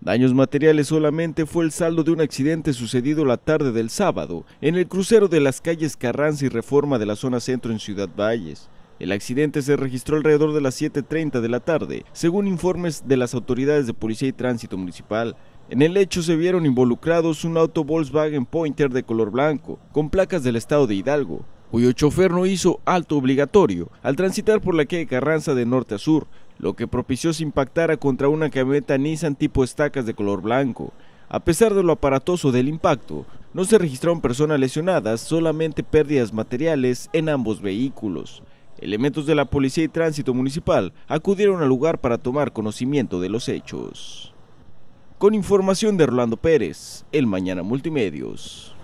Daños materiales solamente fue el saldo de un accidente sucedido la tarde del sábado en el crucero de las calles Carranza y Reforma de la zona centro en Ciudad Valles. El accidente se registró alrededor de las 7.30 de la tarde, según informes de las autoridades de Policía y Tránsito Municipal. En el hecho se vieron involucrados un auto Volkswagen Pointer de color blanco, con placas del estado de Hidalgo, cuyo chofer no hizo alto obligatorio al transitar por la calle Carranza de norte a sur, lo que propició se impactara contra una camioneta Nissan tipo estacas de color blanco. A pesar de lo aparatoso del impacto, no se registraron personas lesionadas, solamente pérdidas materiales en ambos vehículos. Elementos de la Policía y Tránsito Municipal acudieron al lugar para tomar conocimiento de los hechos. Con información de Rolando Pérez, El Mañana Multimedios.